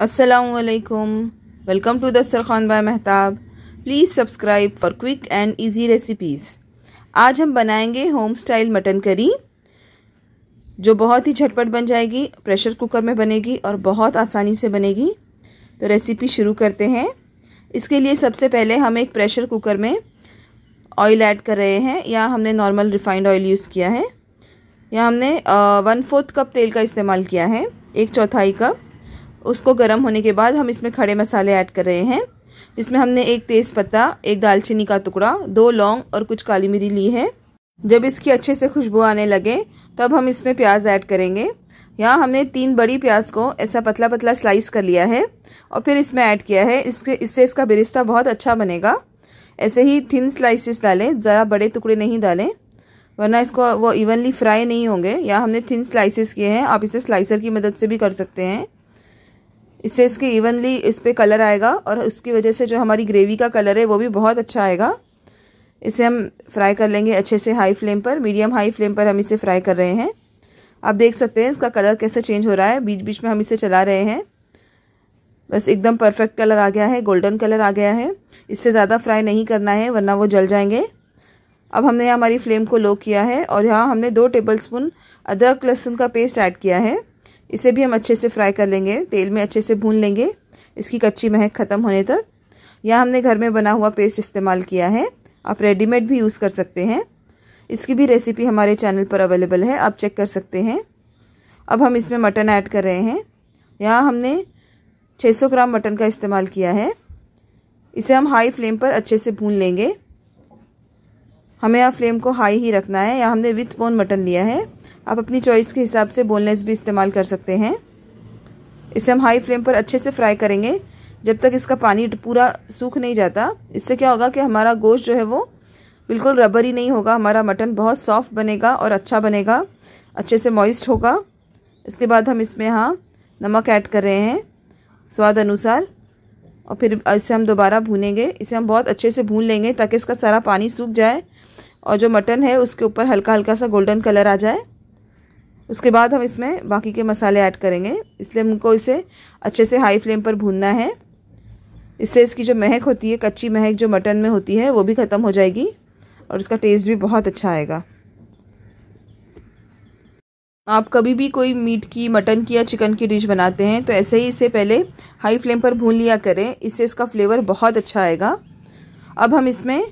असलकुम welcome to Khan by Mehtab please subscribe for quick and easy recipes आज हम बनाएंगे होम स्टाइल मटन करी जो बहुत ही झटपट बन जाएगी प्रेशर कुकर में बनेगी और बहुत आसानी से बनेगी तो रेसिपी शुरू करते हैं इसके लिए सबसे पहले हम एक प्रेशर कुकर में ऑयल ऐड कर रहे हैं या हमने नॉर्मल रिफाइंड ऑयल यूज़ किया है या हमने वन फोर्थ कप तेल का इस्तेमाल किया है एक चौथाई कप उसको गर्म होने के बाद हम इसमें खड़े मसाले ऐड कर रहे हैं इसमें हमने एक तेज़ पत्ता एक दालचीनी का टुकड़ा दो लौंग और कुछ काली मिरी ली है जब इसकी अच्छे से खुशबू आने लगे तब हम इसमें प्याज ऐड करेंगे यहाँ हमने तीन बड़ी प्याज को ऐसा पतला पतला स्लाइस कर लिया है और फिर इसमें ऐड किया है इसके इससे इसका बिरिस्ता बहुत अच्छा बनेगा ऐसे ही थिन स्लाइसिस डालें ज़्यादा बड़े टुकड़े नहीं डालें वरना इसको वो इवनली फ्राई नहीं होंगे या हमने थिन स्लाइसिस किए हैं आप इसे स्लाइसर की मदद से भी कर सकते हैं इससे इसके इवनली इस पर कलर आएगा और उसकी वजह से जो हमारी ग्रेवी का कलर है वो भी बहुत अच्छा आएगा इसे हम फ्राई कर लेंगे अच्छे से हाई फ्लेम पर मीडियम हाई फ्लेम पर हम इसे फ्राई कर रहे हैं आप देख सकते हैं इसका कलर कैसे चेंज हो रहा है बीच बीच में हम इसे चला रहे हैं बस एकदम परफेक्ट कलर आ गया है गोल्डन कलर आ गया है इससे ज़्यादा फ्राई नहीं करना है वरना वो जल जाएंगे अब हमने हमारी फ्लेम को लो किया है और यहाँ हमने दो टेबलस्पून अदरक लहसुन का पेस्ट ऐड किया है इसे भी हम अच्छे से फ्राई कर लेंगे तेल में अच्छे से भून लेंगे इसकी कच्ची महक ख़त्म होने तक यह हमने घर में बना हुआ पेस्ट इस्तेमाल किया है आप रेडीमेड भी यूज़ कर सकते हैं इसकी भी रेसिपी हमारे चैनल पर अवेलेबल है आप चेक कर सकते हैं अब हम इसमें मटन ऐड कर रहे हैं यहाँ हमने 600 ग्राम मटन का इस्तेमाल किया है इसे हम हाई फ्लेम पर अच्छे से भून लेंगे हमें यहाँ फ्लेम को हाई ही रखना है यहाँ हमने विथ बोन मटन लिया है आप अपनी चॉइस के हिसाब से बोनलेस भी इस्तेमाल कर सकते हैं इसे हम हाई फ्लेम पर अच्छे से फ्राई करेंगे जब तक इसका पानी पूरा सूख नहीं जाता इससे क्या होगा कि हमारा गोश्त जो है वो बिल्कुल रबर ही नहीं होगा हमारा मटन बहुत सॉफ्ट बनेगा और अच्छा बनेगा अच्छे से मॉइस्ट होगा इसके बाद हम इसमें हाँ नमक ऐड कर रहे हैं स्वाद अनुसार और फिर इसे हम दोबारा भूनेंगे इसे हम बहुत अच्छे से भून लेंगे ताकि इसका सारा पानी सूख जाए और जो मटन है उसके ऊपर हल्का हल्का सा गोल्डन कलर आ जाए उसके बाद हम इसमें बाकी के मसाले ऐड करेंगे इसलिए हमको इसे अच्छे से हाई फ्लेम पर भूनना है इससे इसकी जो महक होती है कच्ची महक जो मटन में होती है वो भी ख़त्म हो जाएगी और इसका टेस्ट भी बहुत अच्छा आएगा आप कभी भी कोई मीट की मटन की या चिकन की डिश बनाते हैं तो ऐसे ही इसे पहले हाई फ्लेम पर भून लिया करें इससे इसका फ्लेवर बहुत अच्छा आएगा अब हम इसमें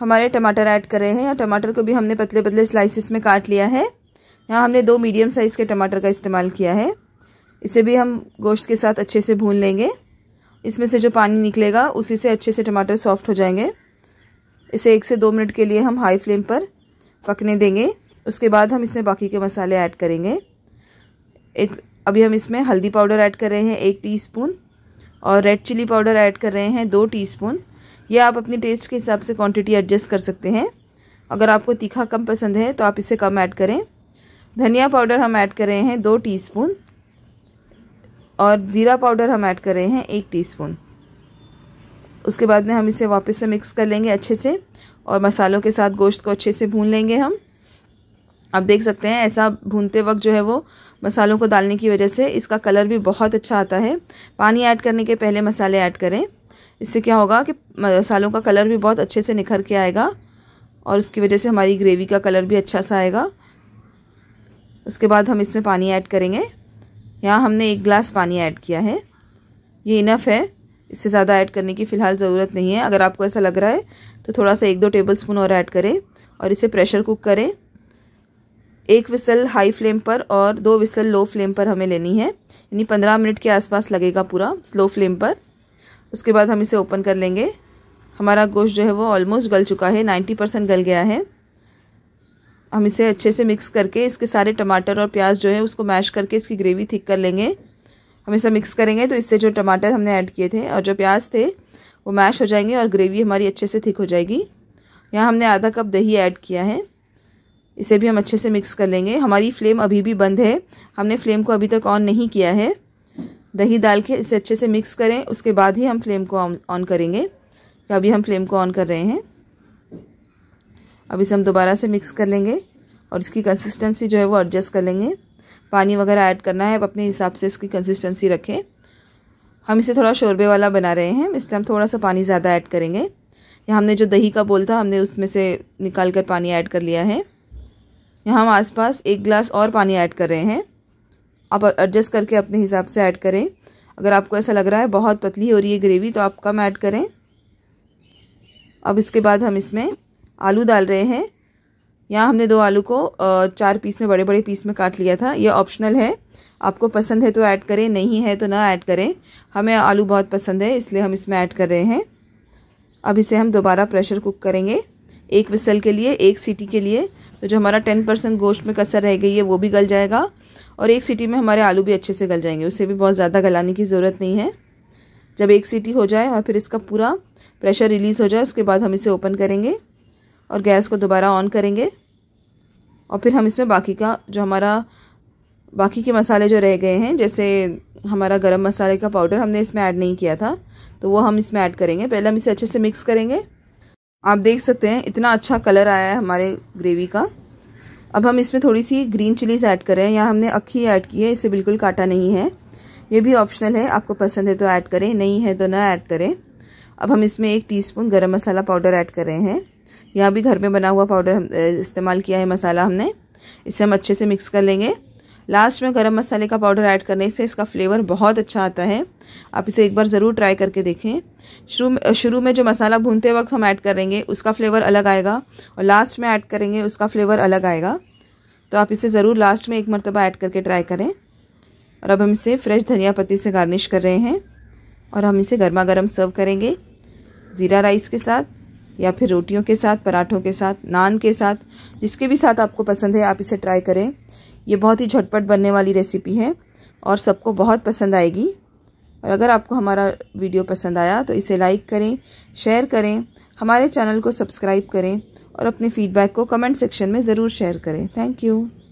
हमारे टमाटर ऐड कर रहे हैं और टमाटर को भी हमने पतले पतले स्लाइसिस में काट लिया है यहाँ हमने दो मीडियम साइज़ के टमाटर का इस्तेमाल किया है इसे भी हम गोश्त के साथ अच्छे से भून लेंगे इसमें से जो पानी निकलेगा उसी से अच्छे से टमाटर सॉफ्ट हो जाएंगे इसे एक से दो मिनट के लिए हम हाई फ्लेम पर पकने देंगे उसके बाद हम इसमें बाकी के मसाले ऐड करेंगे एक अभी हम इसमें हल्दी पाउडर ऐड कर रहे हैं एक टीस्पून और रेड चिली पाउडर ऐड कर रहे हैं दो टीस्पून ये आप अपने टेस्ट के हिसाब से क्वांटिटी एडजस्ट कर सकते हैं अगर आपको तीखा कम पसंद है तो आप इसे कम ऐड करें धनिया पाउडर हम ऐड कर रहे हैं दो टीस्पून और ज़ीरा पाउडर हम ऐड कर रहे हैं एक टीस्पून उसके बाद में हम इसे वापस से मिक्स कर लेंगे अच्छे से और मसालों के साथ गोश्त को अच्छे से भून लेंगे हम आप देख सकते हैं ऐसा भूनते वक्त जो है वो मसालों को डालने की वजह से इसका कलर भी बहुत अच्छा आता है पानी ऐड करने के पहले मसाले ऐड करें इससे क्या होगा कि मसालों का कलर भी बहुत अच्छे से निखर के आएगा और उसकी वजह से हमारी ग्रेवी का कलर भी अच्छा सा आएगा उसके बाद हम इसमें पानी ऐड करेंगे यहाँ हमने एक ग्लास पानी ऐड किया है ये इनफ है इससे ज़्यादा ऐड करने की फ़िलहाल ज़रूरत नहीं है अगर आपको ऐसा लग रहा है तो थोड़ा सा एक दो टेबल स्पून और ऐड करें और इसे प्रेशर कुक करें एक विसल हाई फ्लेम पर और दो विसल लो फ्लेम पर हमें लेनी है यानी पंद्रह मिनट के आसपास लगेगा पूरा स्लो फ्लेम पर उसके बाद हम इसे ओपन कर लेंगे हमारा गोश्त जो है वो ऑलमोस्ट गल चुका है नाइन्टी परसेंट गल गया है हम इसे अच्छे से मिक्स करके इसके सारे टमाटर और प्याज जो है उसको मैश करके इसकी ग्रेवी थिक कर लेंगे हम इसे मिक्स करेंगे तो इससे जो टमाटर हमने ऐड किए थे और जो प्याज थे वो मैश हो जाएंगे और ग्रेवी हमारी अच्छे से थिक हो जाएगी यहाँ हमने आधा कप दही ऐड किया है इसे भी हम अच्छे से मिक्स कर लेंगे हमारी फ्लेम अभी भी बंद है हमने फ्लेम को अभी तक ऑन नहीं किया है दही डाल के इसे अच्छे से मिक्स करें उसके बाद ही हम फ्लेम को ऑन करेंगे अभी हम फ्लेम को ऑन कर रहे हैं अब इसे हम दोबारा से मिक्स कर लेंगे और इसकी कंसिस्टेंसी जो है वो एडजस्ट कर लेंगे पानी वगैरह ऐड करना है आप अपने हिसाब से इसकी कंसिस्टेंसी रखें हम इसे थोड़ा शोरबे वाला बना रहे हैं इसलिए हम थोड़ा सा पानी ज़्यादा ऐड करेंगे यहाँ हमने जो दही का बोल था हमने उसमें से निकाल कर पानी ऐड कर लिया है यहाँ हम आसपास एक गिलास और पानी ऐड कर रहे हैं आप एडजस्ट करके अपने हिसाब से ऐड करें अगर आपको ऐसा लग रहा है बहुत पतली हो रही है ग्रेवी तो आप कम ऐड करें अब इसके बाद हम इसमें आलू डाल रहे हैं यहाँ हमने दो आलू को चार पीस में बड़े बड़े पीस में काट लिया था ये ऑप्शनल है आपको पसंद है तो ऐड करें नहीं है तो ना ऐड करें हमें आलू बहुत पसंद है इसलिए हम इसमें ऐड कर रहे हैं अब इसे हम दोबारा प्रेशर कुक करेंगे एक विसल के लिए एक सीटी के लिए तो जो हमारा टेन परसेंट गोश्त में कसर रह गई है वो भी गल जाएगा और एक सीटी में हमारे आलू भी अच्छे से गल जाएंगे उसे भी बहुत ज़्यादा गलाने की ज़रूरत नहीं है जब एक सीटी हो जाए और फिर इसका पूरा प्रेशर रिलीज़ हो जाए उसके बाद हम इसे ओपन करेंगे और गैस को दोबारा ऑन करेंगे और फिर हम इसमें बाकी का जो हमारा बाकी के मसाले जो रह गए हैं जैसे हमारा गरम मसाले का पाउडर हमने इसमें ऐड नहीं किया था तो वो हम इसमें ऐड करेंगे पहले हम इसे अच्छे से मिक्स करेंगे आप देख सकते हैं इतना अच्छा कलर आया है हमारे ग्रेवी का अब हम इसमें थोड़ी सी ग्रीन चिलीज़ ऐड करें या हमने अक्खी ऐड की है इसे बिल्कुल काटा नहीं है ये भी ऑप्शनल है आपको पसंद है तो ऐड करें नहीं है तो ना ऐड करें अब हम इसमें एक टीस्पून गरम मसाला पाउडर ऐड कर रहे हैं यहाँ भी घर में बना हुआ पाउडर हम इस्तेमाल किया है मसाला हमने इसे हम अच्छे से मिक्स कर लेंगे लास्ट में गरम मसाले का पाउडर ऐड करने से इसका फ्लेवर बहुत अच्छा आता है आप इसे एक बार ज़रूर ट्राई करके देखें शुरू में शुरू में जो मसाला भूनते वक्त हम ऐड करेंगे उसका फ्लेवर अलग आएगा और लास्ट में ऐड करेंगे उसका फ्लेवर अलग आएगा तो आप इसे ज़रूर लास्ट में एक मरतबा ऐड करके ट्राई करें और अब हम इसे फ्रेश धनिया पत्ती से गार्निश कर रहे हैं और हम इसे गर्मा गर्म सर्व करेंगे ज़ीरा राइस के साथ या फिर रोटियों के साथ पराठों के साथ नान के साथ जिसके भी साथ आपको पसंद है आप इसे ट्राई करें ये बहुत ही झटपट बनने वाली रेसिपी है और सबको बहुत पसंद आएगी और अगर आपको हमारा वीडियो पसंद आया तो इसे लाइक करें शेयर करें हमारे चैनल को सब्सक्राइब करें और अपने फीडबैक को कमेंट सेक्शन में ज़रूर शेयर करें थैंक यू